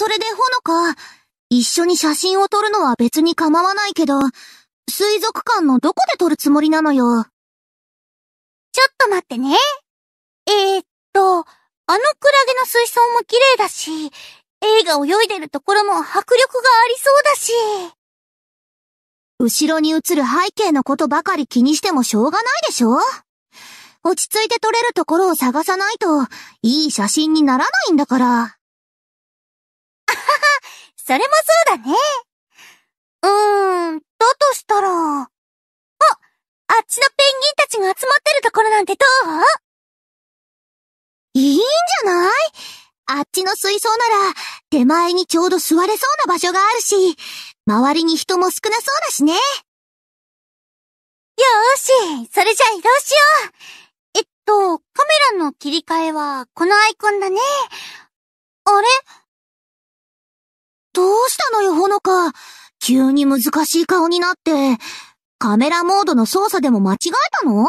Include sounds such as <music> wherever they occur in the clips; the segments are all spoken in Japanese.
それでほのか、一緒に写真を撮るのは別に構わないけど、水族館のどこで撮るつもりなのよ。ちょっと待ってね。えー、っと、あのクラゲの水槽も綺麗だし、映画泳いでるところも迫力がありそうだし。後ろに映る背景のことばかり気にしてもしょうがないでしょ落ち着いて撮れるところを探さないと、いい写真にならないんだから。それもそうだね。うーん、だとしたら。あ、あっちのペンギンたちが集まってるところなんてどういいんじゃないあっちの水槽なら、手前にちょうど座れそうな場所があるし、周りに人も少なそうだしね。よーし、それじゃあ移動しよう。えっと、カメラの切り替えは、このアイコンだね。あれどうしたのよ、ほのか。急に難しい顔になって、カメラモードの操作でも間違えたのごめん、ニ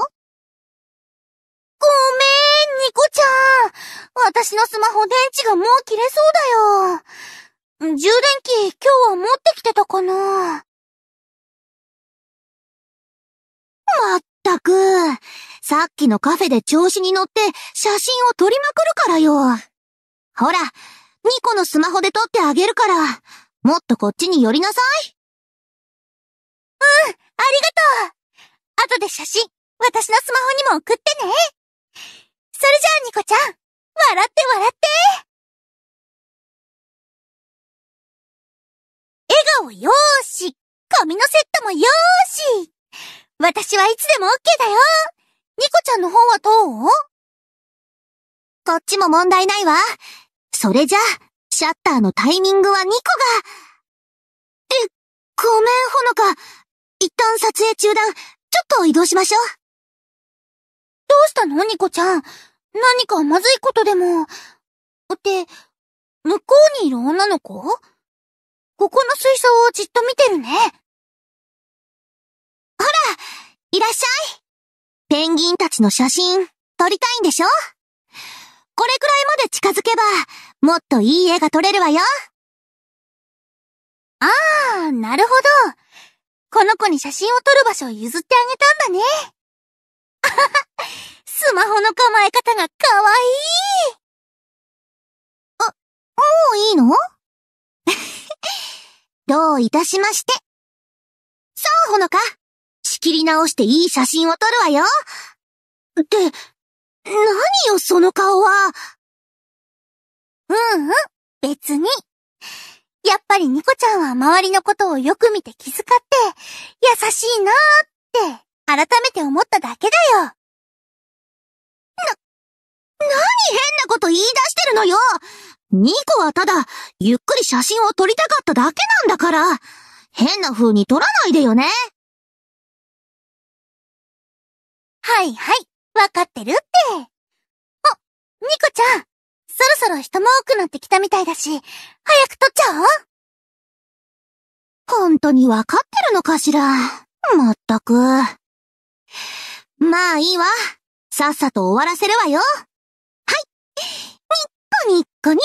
コちゃん。私のスマホ電池がもう切れそうだよ。充電器今日は持ってきてたかな。まったく。さっきのカフェで調子に乗って写真を撮りまくるからよ。ほら、ニコのスマホで撮ってあげるから、もっとこっちに寄りなさい。うん、ありがとう後で写真、私のスマホにも送ってねそれじゃあニコちゃん、笑って笑って笑顔よーし髪のセットもよーし私はいつでも OK だよニコちゃんの方はどうこっちも問題ないわ。それじゃ、シャッターのタイミングは2個が。え、ごめん、ほのか。一旦撮影中断。ちょっと移動しましょう。どうしたの、ニコちゃん。何かまずいことでも。って、向こうにいる女の子ここの水槽をじっと見てるね。ほら、いらっしゃい。ペンギンたちの写真、撮りたいんでしょこれくらいまで近づけば、もっといい絵が撮れるわよ。ああ、なるほど。この子に写真を撮る場所を譲ってあげたんだね。あはは、スマホの構え方がかわいい。あ、もういいの <laughs> どういたしまして。さあ、ほのか。仕切り直していい写真を撮るわよ。って、何よ、その顔は。うんうん、別に。やっぱりニコちゃんは周りのことをよく見て気遣って、優しいなーって、改めて思っただけだよ。な、何変なこと言い出してるのよニコはただ、ゆっくり写真を撮りたかっただけなんだから、変な風に撮らないでよね。はいはい。わかってるって。あ、ニコちゃん、そろそろ人も多くなってきたみたいだし、早く撮っちゃおう。本当にわかってるのかしら。まったく。まあいいわ。さっさと終わらせるわよ。はい。ニッコニッコにー。